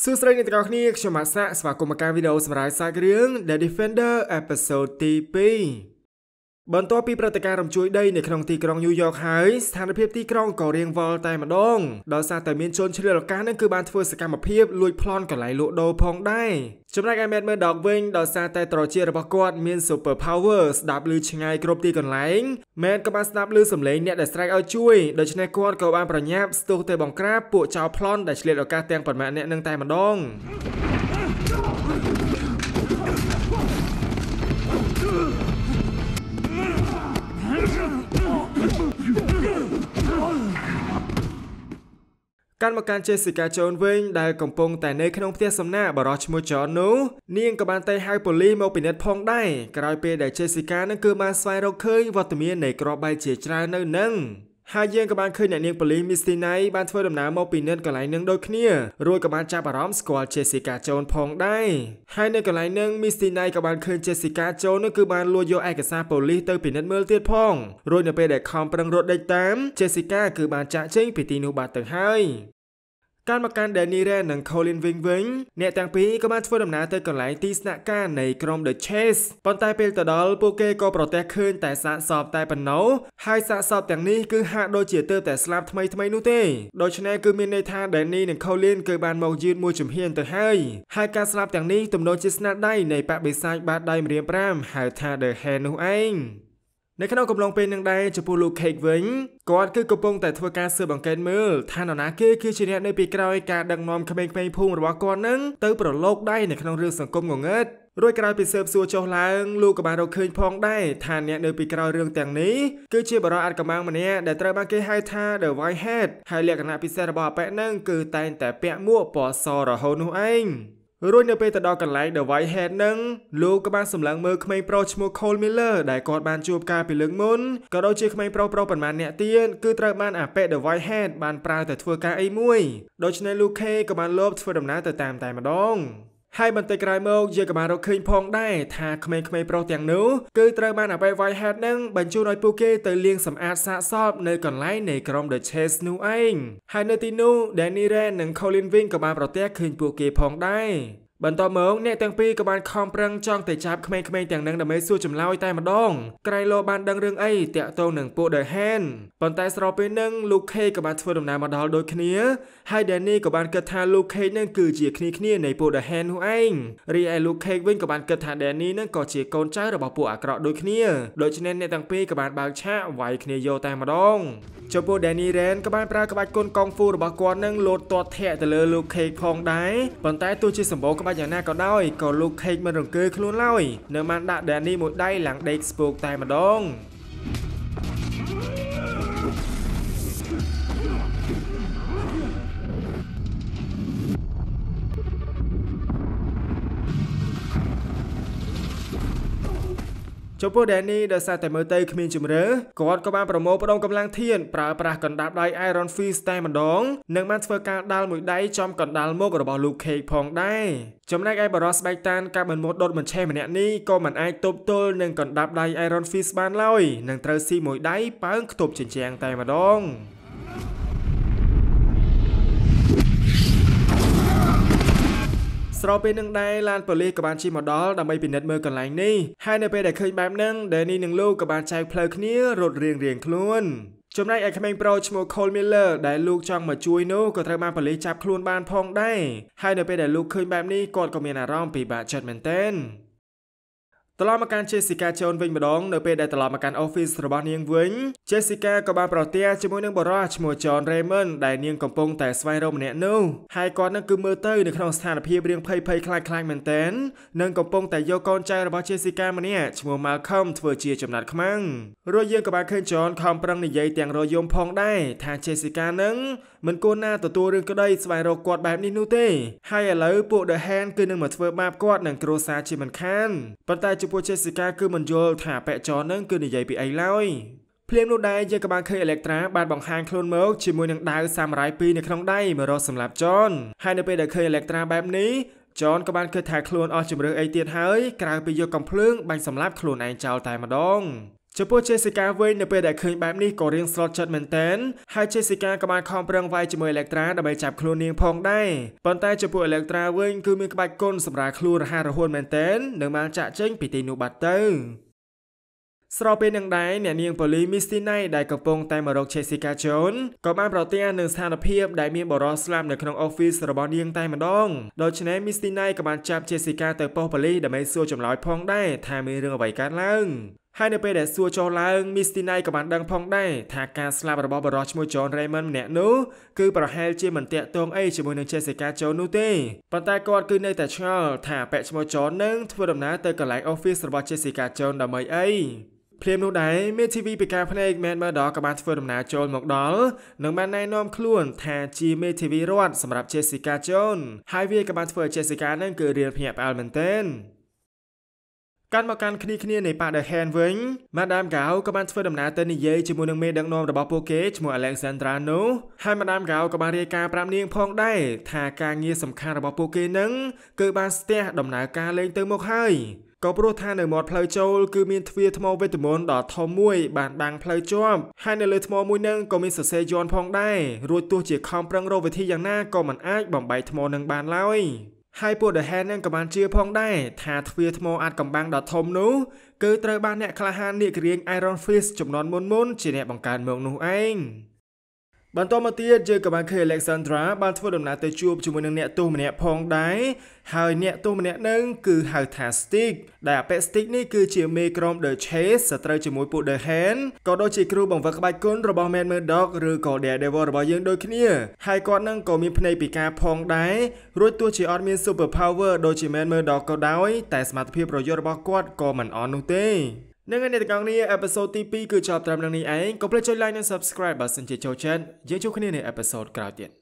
សួស្តីអ្នកទាំងអស់គ្នាខ្ញុំអាសាស្វាគមន៍មកកាន់វីដេអូសម្រាប់សាច់រឿង The Defender Episode ទី2បន្ទាប់ពីព្រឹត្តិការណ៍រំជួយដីនៅក្នុងទីក្រុងញូវយ៉កហើយស្ថានភាពទីក្រុងក៏រៀងវល់តែម្ដងដោយសារតែមានជនឆ្លៀតឱកាសនឹងគឺបានធ្វើសកម្មភាពលួចប្លន់កន្លែងលក់ដូរផងដែរចំណែកឯ Mad Murdock វិញដោយសារតែត្រជារបស់គាត់មាន super power ស្ដាប់ឮឆ្ងាយគ្រប់ទីកន្លែង Mad ក៏បានស្ដាប់ឮសំឡេងអ្នកដែលស្រែកឲ្យជួយដូច្នេះគាត់ក៏បានប្រញាប់ស្ទុះទៅបង្ក្រាបពួកចោរប្លន់ដែលឆ្លៀតឱកាសទាំងប៉ុន្មានអ្នកនឹងតែម្ដងកាន់មកកាន់ជេស៊ីកាជូនវិញដែលកំពុងតែនៅក្នុងផ្ទះសំណាក់បរិះឈ្មោះចននោះនាងក៏បានទៅហៅប៉ូលីសមកពិនិត្យផងដែរក្រោយពេលដែលជេស៊ីកានឹងគឺបានស្វែងរកឃើញវត្តមាននៃក្របបែកជាច្រើននៅនឹងហើយយើងក៏បានឃើញអ្នកនាងប៉ូលីសមីសទីណៃបានធ្វើដំណើរមកពីនិតកន្លែងនឹងដូចគ្នារួចក៏បានចាប់អារម្មណ៍ស្គាល់ Jessica Jones ផងដែរហើយនៅកន្លែងនឹងមីសទីណៃក៏បានឃើញ Jessica Jones នោះគឺបានលួចយកឯកសារប៉ូលីសទៅពិនិត្យមើលទៀតផងរួចនៅពេលដែលខំប្រឹងរត់ដេកតាម Jessica គឺបានចាក់ចេញពីទីនោះបាត់ទៅហើយការមកកាន់ Danny Rand និង Colin Wing វិញអ្នកទាំងពីរក៏បានធ្វើដំណើរទៅកន្លែងទីស្នាក់ការនៃក្រុម The Chase ប៉ុន្តែពេលទៅដល់ពួកគេក៏ប្រទះឃើញតែសាកសពតែប៉ុណ្ណោះហើយសាកសពទាំងនេះគឺហាក់ដូចជាទើបតែស្លាប់ថ្មីថ្មីនោះទេដូច្នេះគឺមានន័យថា Danny និង Colin គឺបានមកយឺតមួយជំហានទៅហើយហើយការស្លាប់ទាំងនេះទំនងជាស្នាដៃនៃបបិសាចបាតដៃម្រាម5ហៅថា The Hand នោះឯងនៅក្នុងកំឡុងពេលនឹងដែរចំពោះលោក Cake វិញគាត់គឺកំពុងតែធ្វើការស៊ើបអង្កេតមើលថានរណាគេគឺជាអ្នកនៅពីក្រោយការដឹកនាំក្មេងៗភូមិរបស់គាត់នឹងទៅប្រឡូកដៃនៅក្នុងរឿងសង្គមងងឹតរួចក្រោយពីស៊ើបសួរចុះឡើងលោកក៏បានរកឃើញផងដែរថាអ្នកនៅពីក្រោយរឿងទាំងនេះគឺជាបរិយាកាសកម្មាំងម្នាក់ដែលត្រូវបានគេហៅថា The White Hat ហើយលក្ខណៈពិសេសរបស់អប៉ែកនឹងគឺតែងតែពាក់មួកពណ៌សរហូតនោះឯងរួចនៅពេលទៅដល់កន្លែង The White Head នឹងលោកក៏បានសម្លឹងមើលក្មេងប្រុសឈ្មោះ Cole Miller ដែលគាត់បានជួបការពីលើកមុនក៏ដូចជាក្មេងប្រុសប្រុសប៉ុន្មានអ្នកទៀតគឺត្រូវបានអាប៉េ The White Head បានប្រើទៅធ្វើការអីមួយដូច្នេះ Luke ក៏បានលបធ្វើដំណើរទៅតាមតែម្ដងហើយបន្តិចក្រោយមកយើងក៏បានរកឃើញផងដែរថាក្មេងៗប្រុសទាំងនោះគឺត្រូវបានអបិយ Whitehead នឹងបញ្ជូនឲ្យពួកគេទៅលាងសម្អាតសាកសពនៅកន្លែងនៃក្រុម The Chase នោះឯងហើយនៅទីនោះ Danny Rand និង Colin Wing ក៏បានប្រទះឃើញពួកគេផងដែរបន្តមកអ្នកទាំងពីរក៏បានខំប្រឹងចង់ទៅចាប់ក្មេងៗទាំងនឹងដើម្បីសួរចម្លើយតែម្ដងក្រៃលោបានដឹងរឿងអីតាក់ទងនឹងពួក The Hand ប៉ុន្តែស្របពេលនឹងលូខេក៏បានធ្វើដំណើរមកដល់ដូចគ្នាហើយ Danny ក៏បានគិតថាលូខេនឹងគឺជាគ្នាគ្នានៃពួក The Hand នោះឯងរីឯលូខេវិញក៏បានគិតថា Danny នឹងក៏ជាកូនចៅរបស់ពួកអាក្រក់ដូចគ្នាដូច្នេះអ្នកទាំងពីរក៏បានបើកឆាកវាយគ្នាយកតែម្ដងចំពោះ Danny Rand ក៏បានប្រើក្បាច់គុនកងហ្វូរបស់គាត់នឹងលោតទាត់ធាក់ទៅលើលូខេផងដែរប៉ុន្តែទោះជាសម្បូរក្បាច់បាច់យ៉ាងណាក៏ដោយក៏លោកខេកមិនរង្គើខ្លួនឡើយនៅបានដាក់ដានីមួយដៃឡើងដេកស្ពោកតែម្ដងចំពោះ Danny ដោយសារតែមើលទៅគ្មានជំរឿគាត់ក៏បានប្រមូលផ្ដុំកម្លាំងធានប្រើប្រាស់កណ្ដាប់ដៃ Iron Fist តែម្ដងនិងបានធ្វើការដាល់មួយដៃចំកណ្ដាលមុខរបស់ Luke Cage ផងដែរចំណែកឯបរិសស្បែកតានកាប់មិនមកដុតមិនឆេះម្នាក់នេះក៏មិនអាចទប់ទល់នឹងកណ្ដាប់ដៃ Iron Fist បានឡើយនឹងត្រូវស៊ីមួយដៃប៉ើងខ្ទប់ជញ្ជាំងតែម្ដងស្របពេលនឹងដែរឡានប៉ូលីសក៏បានជិះមកដល់ដើម្បីពិនិត្យមើលកន្លែងនេះហើយនៅពេលដែលឃើញបែបហ្នឹងដេនីនិងលូក៏បានចែកផ្លូវគ្នារត់រៀងរៀងខ្លួនចំណែកឯក្មេងប្រុសឈ្មោះ Cole Miller ដែលលោកចង់មកជួយនោះក៏ត្រូវបានប៉ូលីសចាប់ខ្លួនបានផងដែរហើយនៅពេលដែលលោកឃើញបែបនេះគាត់ក៏មានអារម្មណ៍ពិបាកចិត្តមែនទែនត្រឡប់មកកាន់ Jessica Jones វិញម្ដងនៅពេលដែលត្រឡប់មកកាន់ office របស់នាងវិញ Jessica ក៏បានប្រទះជាមួយនឹងបរិយាឈ្មោះ John Raymond ដែលនាងកំពុងតែស្វែងរកម្នាក់នោះហើយគាត់នឹងគឺមើលទៅនៅក្នុងស្ថានភាពរៀងភ័យភ័យខ្លាចខ្លាចមែនទែននិងកំពុងតែយកកូនចៅរបស់ Jessica ម្នាក់ឈ្មោះ Malcolm ធ្វើជា ចំណាត់ខ្មាំងរួចយើងក៏បានឃើញ John ខំប្រឹងនិយាយទាំងរយយំផងដែរថា Jessica នឹងមិនគួរណាទទួលរឿងក្តីស្វែងរកគាត់បែបនេះនោះទេហើយឥឡូវពួក The Hand គឺនឹងមកធ្វើបាបគាត់នឹងគ្រួសារជាមិនខានប៉ុន្តែជាពួកចេសិកាគឺមិនយល់ថាបេចរនឹងគឺនិយាយពីអីឡើយភ្លាមនោះដែរយើងក៏បានឃើញអេឡិចត្រាបានបង្ហាញខ្លួនមកជាមួយនឹងដាវសាមរ៉ៃ2នៅក្នុងដៃមករកសម្លាប់ចនហើយនៅពេលដែលឃើញអេឡិចត្រាបែបនេះចនក៏បានគិតថាខ្លួនអស់ជំរឿអីទៀតហើយក្រៅពីយកកំភ្លើងបាញ់សម្លាប់ខ្លួនឯងចោលតែម្ដងចំពោះ Jessica វិញនៅពេលដែលឃើញបែបនេះក៏រៀងស្រត់ចិត្តមែនទែនហើយ Jessica ក៏បានខំប្រឹងវាយជាមួយ Electra ដើម្បីចាប់ខ្លួននាងផងដែរប៉ុន្តែចំពោះ Electra វិញគឺមានក្បាច់គុណសម្រាប់ខ្លួនរហ័សរហួនមែនទែននិងបានចាក់ចេញពីទីនោះបាត់ទៅស្របពេលនឹងដែរអ្នកនាងប៉ូលីមីស្ទីណៃដែលកំពុងតែមករកឆេស៊ីកាជូនក៏បានប្រទះនឹងស្ថានភាពដែលមានបរិសស្លាប់នៅក្នុង office របស់នាងតែម្ដងដូច្នេះមីស្ទីណៃក៏បានចាប់ឆេស៊ីកាទៅប៉ុស្តិ៍ប៉ូលីសដើម្បីសួរចម្លើយផងដែរថាមានរឿងអ្វីកើតឡើងហើយនៅពេលដែលសួរចុះឡើងមីស្ទីណៃក៏បានដឹងផងដែរថាការស្លាប់របស់បរិសឈ្មោះ John Raymond ម្នាក់នោះគឺប្រហែលជាមិនតាក់ទងអីជាមួយនឹង Jessica Jones នោះទេប៉ុន្តែគាត់គឺនៅតែឆ្ងល់ថាអពៈឈ្មោះ John នឹងធ្វើដំណើរទៅកន្លែង office របស់ Jessica Jones ដើម្បីអីភ្លាមនោះដែរមេ TV ពីការភ្នែកមែនមើលដល់ក៏បានធ្វើដំណើរចូលមកដល់និងបានណែនាំខ្លួនថាជាមេ TV រដ្ឋសម្រាប់ Jessica Jones ហើយវាក៏បានធ្វើឲ្យ Jessica នឹងគឺរៀនភ្ញាក់ផ្អើលមែនទែនកាន់មកកាន់គ្នាគ្នានៃប៉ាដឺហែនវិញម៉ាដាមកៅក៏បានធ្វើដំណើរទៅនិយាយជាមួយនឹងមេដឹកនាំរបស់ពួកគេឈ្មោះ Alexandra នោះហើយម៉ាដាមកៅក៏បានរាយការណ៍ប្រាប់នាងផងដែរថាការងារសំខាន់របស់ពួកគេនឹងគឺបានស្ទះដំណើរការលេងទៅមុខហើយក៏ព្រោះថានៅមាត់ផ្លូវចូលគឺមានទ្វារថ្មវេទមន្តដ៏ធំមួយ បានបាំងផ្លូវជាប់ហើយនៅលើថ្មមួយនឹងក៏មានសរសេរយ័ន្តផងដែររួចទោះជាខំប្រឹងរកវិធីយ៉ាងណាក៏មិនអាចបំបែកថ្មនឹងបានឡើយហើយពួកដាហែននឹងក៏បានជឿផងដែរថាទ្វារថ្ម អាចកំបាំងដ៏ធំនោះគឺត្រូវបានអ្នកក្លាហាននាគរាង Iron Fist ចំនួនមុនមុនជាអ្នកបង្កើតមកនោះឯង។បន្តមកទៀតយើងក៏បានឃើញ Alexandra បានធ្វើដំណើរទៅជួបជាមួយនឹងអ្នកទោសម្នាក់ផងដែរហើយអ្នកទោសម្នាក់នឹងគឺហៅថា Stick ដែលអពៈ Stick នេះគឺជាមេក្រុម The Chase សត្រូវជាមួយពួក The Hand ក៏ដូចជាគ្រូបង្វឹកក្បាច់គុណរបស់ Man Murdock ឬក៏ Daredevil របស់យើងដូចគ្នាហើយគាត់នឹងក៏មានភ្នែកពិការផងដែររួចទោះជាអត់មាន Super Power ដូចជា Man Murdock ក៏ដោយតែសមត្ថភាពប្រយុទ្ធរបស់គាត់ក៏មិនអន់នោះទេនឹងអ្នកទាំងអស់គ្នាអេពីសូតទី2គឺចប់ត្រឹមនឹងនេះឯងកុំភ្លេចចុច like និង subscribe បើសិនជាចូលចិត្តយើងជួបគ្នានៅអេពីសូតក្រោយទៀត